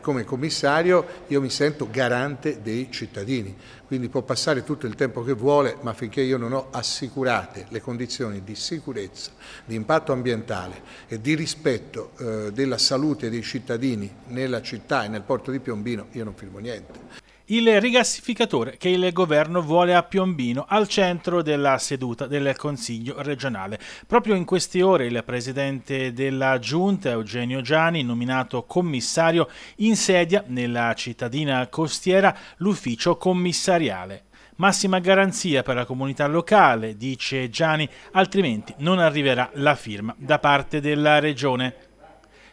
come commissario io mi sento garante dei cittadini, quindi può passare tutto il tempo che vuole, ma finché io non ho assicurate le condizioni di sicurezza, di impatto ambientale e di rispetto eh, della salute dei cittadini nella città e nel porto di Piombino, io non firmo niente il rigassificatore che il governo vuole a Piombino al centro della seduta del Consiglio regionale. Proprio in queste ore il presidente della Giunta, Eugenio Gianni, nominato commissario, insedia nella cittadina costiera l'ufficio commissariale massima garanzia per la comunità locale, dice Gianni, altrimenti non arriverà la firma da parte della Regione.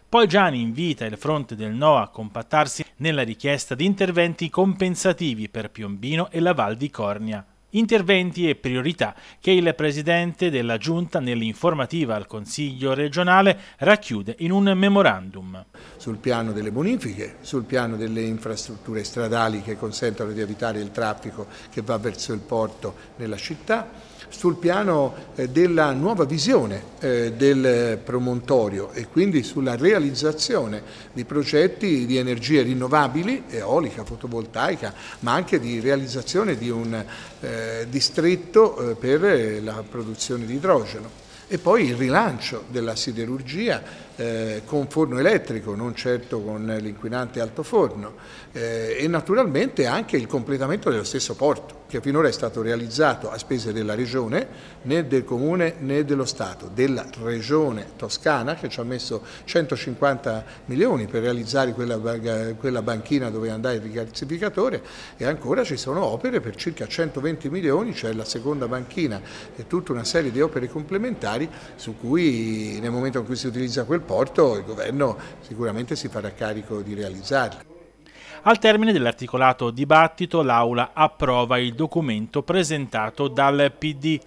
Poi Gianni invita il fronte del No a compattarsi nella richiesta di interventi compensativi per Piombino e la Val di Cornia. Interventi e priorità che il presidente della Giunta nell'informativa al Consiglio regionale racchiude in un memorandum. Sul piano delle bonifiche, sul piano delle infrastrutture stradali che consentono di evitare il traffico che va verso il porto nella città, sul piano eh, della nuova visione eh, del promontorio e quindi sulla realizzazione di progetti di energie rinnovabili, eolica, fotovoltaica, ma anche di realizzazione di un eh, distretto per la produzione di idrogeno e poi il rilancio della siderurgia eh, con forno elettrico, non certo con l'inquinante alto forno eh, e naturalmente anche il completamento dello stesso porto che finora è stato realizzato a spese della Regione, né del Comune né dello Stato, della Regione Toscana che ci ha messo 150 milioni per realizzare quella, quella banchina dove andare il rigassificatore e ancora ci sono opere per circa 120 milioni, cioè la seconda banchina e tutta una serie di opere complementari su cui nel momento in cui si utilizza quel rapporto il governo sicuramente si farà carico di realizzarla. Al termine dell'articolato dibattito l'Aula approva il documento presentato dal PD.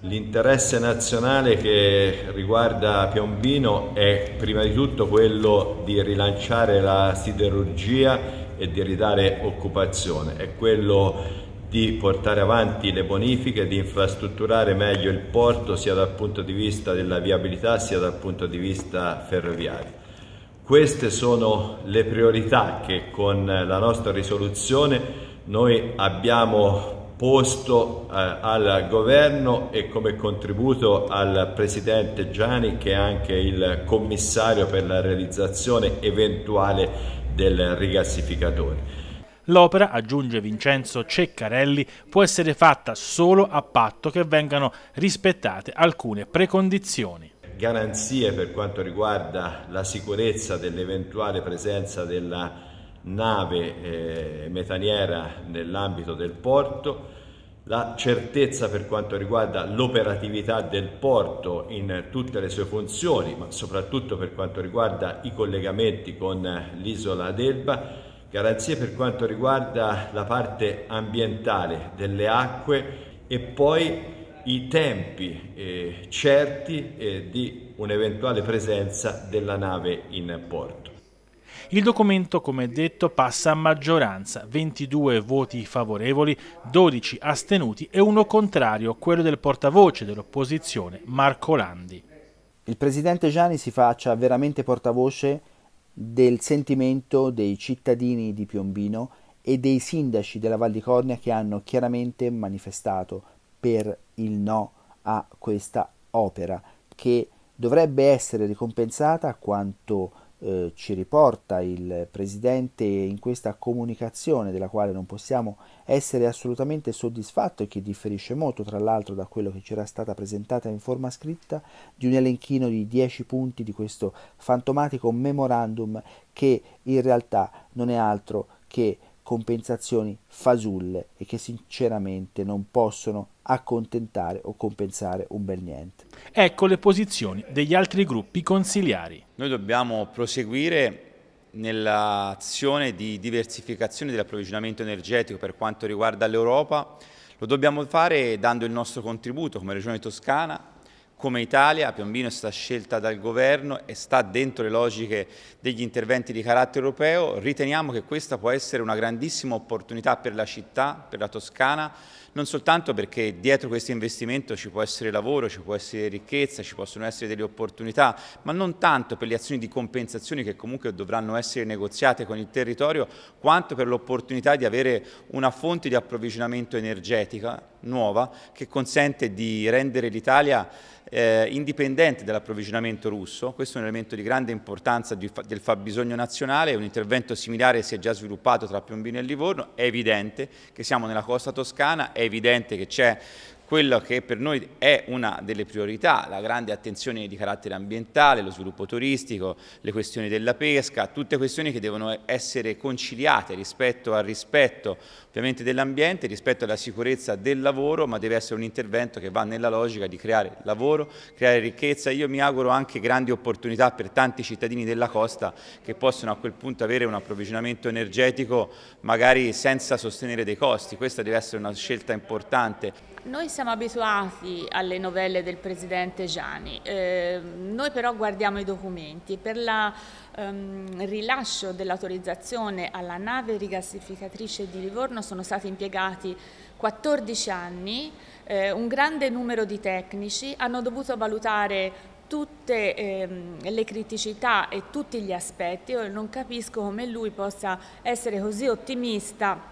L'interesse nazionale che riguarda Piombino è prima di tutto quello di rilanciare la siderurgia e di ridare occupazione, è quello di portare avanti le bonifiche, di infrastrutturare meglio il porto sia dal punto di vista della viabilità sia dal punto di vista ferroviario. Queste sono le priorità che con la nostra risoluzione noi abbiamo posto eh, al governo e come contributo al presidente Gianni che è anche il commissario per la realizzazione eventuale del rigassificatore. L'opera, aggiunge Vincenzo Ceccarelli, può essere fatta solo a patto che vengano rispettate alcune precondizioni garanzie per quanto riguarda la sicurezza dell'eventuale presenza della nave eh, metaniera nell'ambito del porto, la certezza per quanto riguarda l'operatività del porto in tutte le sue funzioni, ma soprattutto per quanto riguarda i collegamenti con l'isola d'Elba, garanzie per quanto riguarda la parte ambientale delle acque e poi i tempi eh, certi eh, di un'eventuale presenza della nave in porto. Il documento, come detto, passa a maggioranza, 22 voti favorevoli, 12 astenuti e uno contrario, quello del portavoce dell'opposizione Marco Landi. Il presidente Gianni si faccia veramente portavoce del sentimento dei cittadini di Piombino e dei sindaci della Val di Cornia che hanno chiaramente manifestato per il no a questa opera che dovrebbe essere ricompensata quanto eh, ci riporta il Presidente in questa comunicazione della quale non possiamo essere assolutamente soddisfatti e che differisce molto tra l'altro da quello che ci era stata presentata in forma scritta di un elenchino di 10 punti di questo fantomatico memorandum che in realtà non è altro che compensazioni fasulle e che sinceramente non possono accontentare o compensare un bel niente. Ecco le posizioni degli altri gruppi consiliari. Noi dobbiamo proseguire nell'azione di diversificazione dell'approvvigionamento energetico per quanto riguarda l'Europa. Lo dobbiamo fare dando il nostro contributo come Regione Toscana come Italia, Piombino è stata scelta dal governo e sta dentro le logiche degli interventi di carattere europeo, riteniamo che questa può essere una grandissima opportunità per la città, per la Toscana, non soltanto perché dietro questo investimento ci può essere lavoro, ci può essere ricchezza, ci possono essere delle opportunità, ma non tanto per le azioni di compensazione che comunque dovranno essere negoziate con il territorio, quanto per l'opportunità di avere una fonte di approvvigionamento energetica nuova che consente di rendere l'Italia eh, indipendente dall'approvvigionamento russo, questo è un elemento di grande importanza di, del fabbisogno nazionale, un intervento similare si è già sviluppato tra Piombino e Livorno, è evidente che siamo nella costa toscana, è evidente che c'è quello che per noi è una delle priorità, la grande attenzione di carattere ambientale, lo sviluppo turistico, le questioni della pesca, tutte questioni che devono essere conciliate rispetto al rispetto ovviamente dell'ambiente, rispetto alla sicurezza del lavoro, ma deve essere un intervento che va nella logica di creare lavoro, creare ricchezza. Io mi auguro anche grandi opportunità per tanti cittadini della costa che possono a quel punto avere un approvvigionamento energetico magari senza sostenere dei costi. Questa deve essere una scelta importante. Noi siamo siamo abituati alle novelle del presidente Gianni, eh, noi però guardiamo i documenti. Per il ehm, rilascio dell'autorizzazione alla nave rigassificatrice di Livorno sono stati impiegati 14 anni, eh, un grande numero di tecnici, hanno dovuto valutare tutte ehm, le criticità e tutti gli aspetti. Io non capisco come lui possa essere così ottimista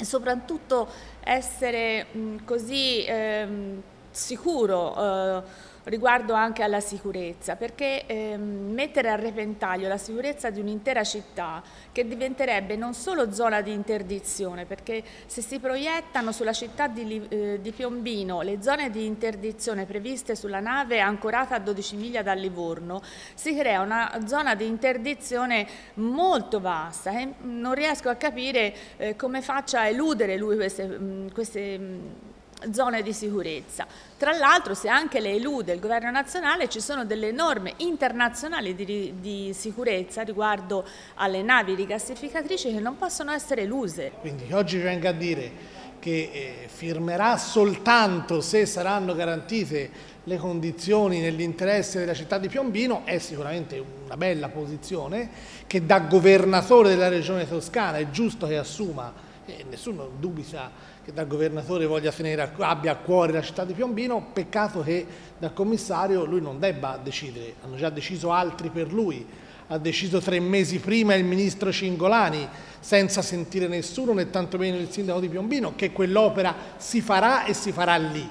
e soprattutto essere mh, mm, così... Ehm, sicuro eh, riguardo anche alla sicurezza, perché ehm, mettere a repentaglio la sicurezza di un'intera città che diventerebbe non solo zona di interdizione, perché se si proiettano sulla città di, eh, di Piombino le zone di interdizione previste sulla nave ancorata a 12 miglia da Livorno, si crea una zona di interdizione molto vasta e non riesco a capire eh, come faccia a eludere lui queste... Mh, mm, queste mh, mm, zone di sicurezza. Tra l'altro se anche le elude il governo nazionale ci sono delle norme internazionali di, di sicurezza riguardo alle navi rigassificatrici che non possono essere eluse. Quindi oggi venga a dire che eh, firmerà soltanto se saranno garantite le condizioni nell'interesse della città di Piombino è sicuramente una bella posizione che da governatore della regione toscana è giusto che assuma, e eh, nessuno dubita che da governatore voglia finire, abbia a cuore la città di Piombino, peccato che da commissario lui non debba decidere, hanno già deciso altri per lui, ha deciso tre mesi prima il ministro Cingolani, senza sentire nessuno, né tantomeno il sindaco di Piombino, che quell'opera si farà e si farà lì.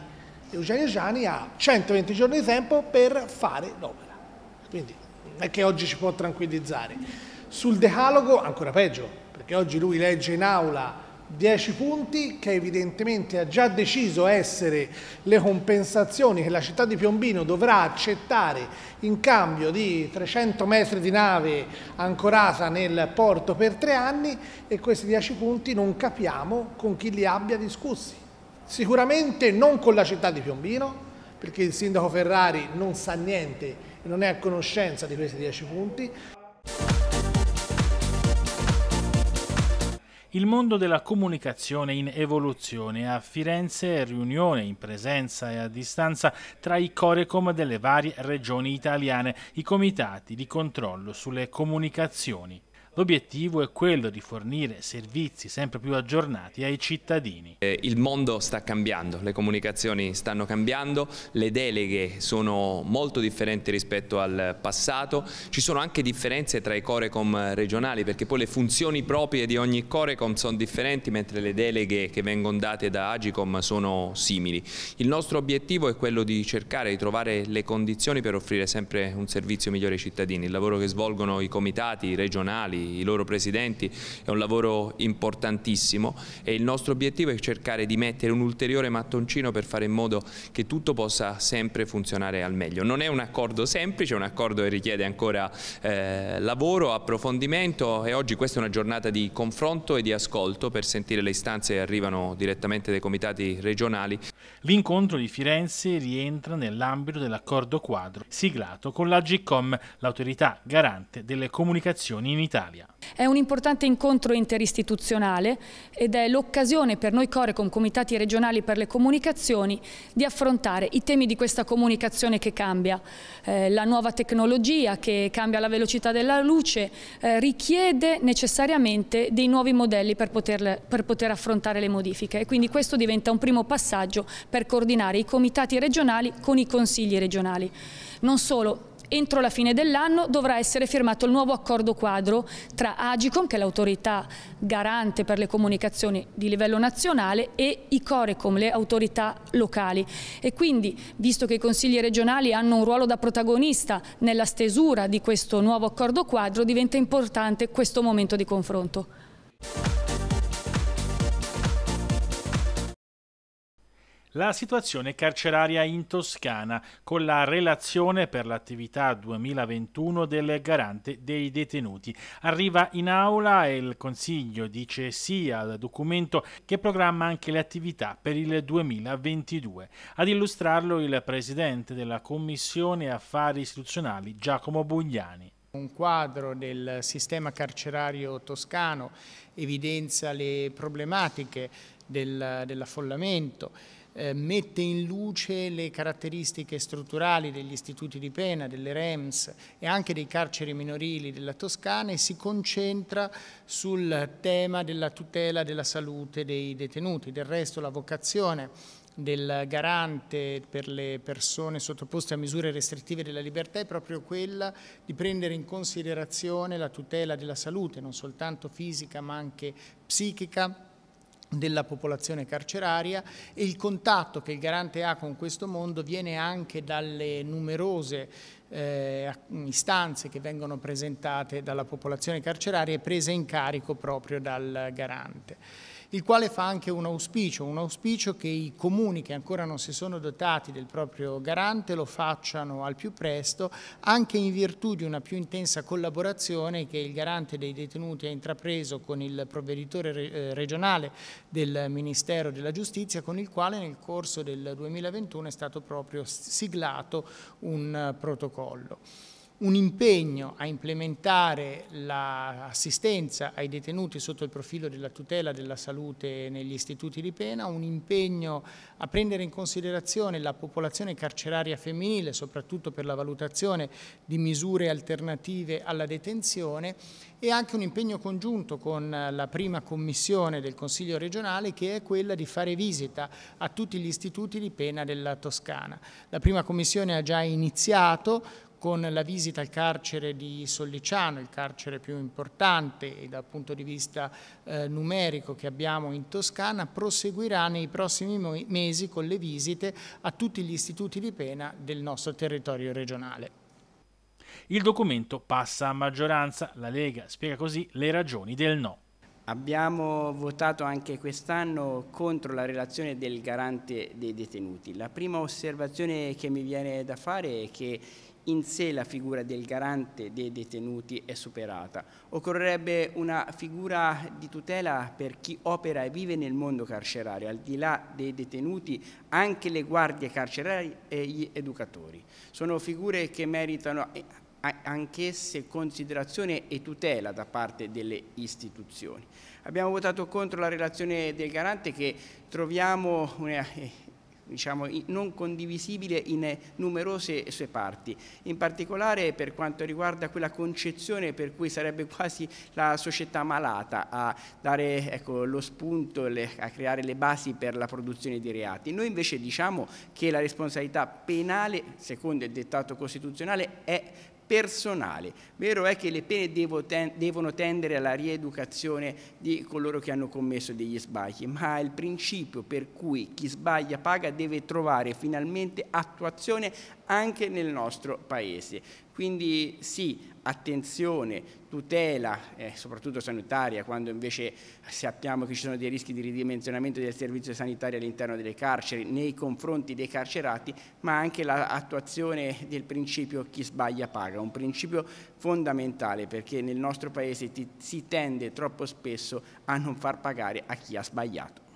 Eugenio Gianni ha 120 giorni di tempo per fare l'opera, quindi non è che oggi ci può tranquillizzare. Sul decalogo ancora peggio, perché oggi lui legge in aula 10 punti che evidentemente ha già deciso essere le compensazioni che la città di Piombino dovrà accettare in cambio di 300 metri di nave ancorata nel porto per tre anni e questi 10 punti non capiamo con chi li abbia discussi. Sicuramente non con la città di Piombino perché il sindaco Ferrari non sa niente e non è a conoscenza di questi 10 punti. Il mondo della comunicazione in evoluzione a Firenze riunione in presenza e a distanza tra i Corecom delle varie regioni italiane, i comitati di controllo sulle comunicazioni. L'obiettivo è quello di fornire servizi sempre più aggiornati ai cittadini. Eh, il mondo sta cambiando, le comunicazioni stanno cambiando, le deleghe sono molto differenti rispetto al passato, ci sono anche differenze tra i Corecom regionali perché poi le funzioni proprie di ogni Corecom sono differenti mentre le deleghe che vengono date da Agicom sono simili. Il nostro obiettivo è quello di cercare di trovare le condizioni per offrire sempre un servizio migliore ai cittadini, il lavoro che svolgono i comitati regionali, regionali, i loro presidenti, è un lavoro importantissimo e il nostro obiettivo è cercare di mettere un ulteriore mattoncino per fare in modo che tutto possa sempre funzionare al meglio. Non è un accordo semplice, è un accordo che richiede ancora eh, lavoro, approfondimento e oggi questa è una giornata di confronto e di ascolto per sentire le istanze che arrivano direttamente dai comitati regionali. L'incontro di Firenze rientra nell'ambito dell'accordo quadro siglato con la GCOM, l'autorità garante delle comunicazioni in Italia. Moldavia. È un importante incontro interistituzionale ed è l'occasione per noi Corecom, Comitati Regionali per le Comunicazioni, di affrontare i temi di questa comunicazione che cambia. Eh, la nuova tecnologia che cambia la velocità della luce eh, richiede necessariamente dei nuovi modelli per poter, per poter affrontare le modifiche e quindi questo diventa un primo passaggio per coordinare i comitati regionali con i consigli regionali. Non solo, Entro la fine dell'anno dovrà essere firmato il nuovo accordo quadro tra Agicom, che è l'autorità garante per le comunicazioni di livello nazionale, e i Corecom, le autorità locali. E quindi, visto che i consigli regionali hanno un ruolo da protagonista nella stesura di questo nuovo accordo quadro, diventa importante questo momento di confronto. La situazione carceraria in Toscana con la relazione per l'attività 2021 del garante dei detenuti. Arriva in aula e il Consiglio dice sì al documento che programma anche le attività per il 2022. Ad illustrarlo il Presidente della Commissione Affari Istituzionali Giacomo Bugliani. Un quadro del sistema carcerario toscano evidenzia le problematiche del, dell'affollamento eh, mette in luce le caratteristiche strutturali degli istituti di pena, delle REMS e anche dei carceri minorili della Toscana e si concentra sul tema della tutela della salute dei detenuti. Del resto la vocazione del garante per le persone sottoposte a misure restrittive della libertà è proprio quella di prendere in considerazione la tutela della salute, non soltanto fisica ma anche psichica della popolazione carceraria e il contatto che il garante ha con questo mondo viene anche dalle numerose eh, istanze che vengono presentate dalla popolazione carceraria e prese in carico proprio dal garante il quale fa anche un auspicio, un auspicio che i comuni che ancora non si sono dotati del proprio garante lo facciano al più presto, anche in virtù di una più intensa collaborazione che il garante dei detenuti ha intrapreso con il provveditore eh, regionale del Ministero della Giustizia, con il quale nel corso del 2021 è stato proprio siglato un eh, protocollo un impegno a implementare l'assistenza ai detenuti sotto il profilo della tutela della salute negli istituti di pena, un impegno a prendere in considerazione la popolazione carceraria femminile, soprattutto per la valutazione di misure alternative alla detenzione e anche un impegno congiunto con la prima commissione del Consiglio regionale che è quella di fare visita a tutti gli istituti di pena della Toscana. La prima commissione ha già iniziato con la visita al carcere di Solliciano, il carcere più importante dal punto di vista eh, numerico che abbiamo in Toscana, proseguirà nei prossimi mesi con le visite a tutti gli istituti di pena del nostro territorio regionale. Il documento passa a maggioranza, la Lega spiega così le ragioni del no. Abbiamo votato anche quest'anno contro la relazione del garante dei detenuti. La prima osservazione che mi viene da fare è che in sé la figura del garante dei detenuti è superata. Occorrerebbe una figura di tutela per chi opera e vive nel mondo carcerario, al di là dei detenuti anche le guardie carcerarie e gli educatori. Sono figure che meritano eh, anch'esse considerazione e tutela da parte delle istituzioni. Abbiamo votato contro la relazione del garante che troviamo una, eh, diciamo, non condivisibile in numerose sue parti, in particolare per quanto riguarda quella concezione per cui sarebbe quasi la società malata a dare ecco, lo spunto, le, a creare le basi per la produzione di reati. Noi invece diciamo che la responsabilità penale, secondo il dettato costituzionale, è personale. Vero è che le pene devono tendere alla rieducazione di coloro che hanno commesso degli sbagli, ma il principio per cui chi sbaglia paga deve trovare finalmente attuazione anche nel nostro Paese. Quindi sì, attenzione, tutela, eh, soprattutto sanitaria, quando invece sappiamo che ci sono dei rischi di ridimensionamento del servizio sanitario all'interno delle carceri, nei confronti dei carcerati, ma anche l'attuazione del principio chi sbaglia paga, un principio fondamentale perché nel nostro Paese ti, si tende troppo spesso a non far pagare a chi ha sbagliato.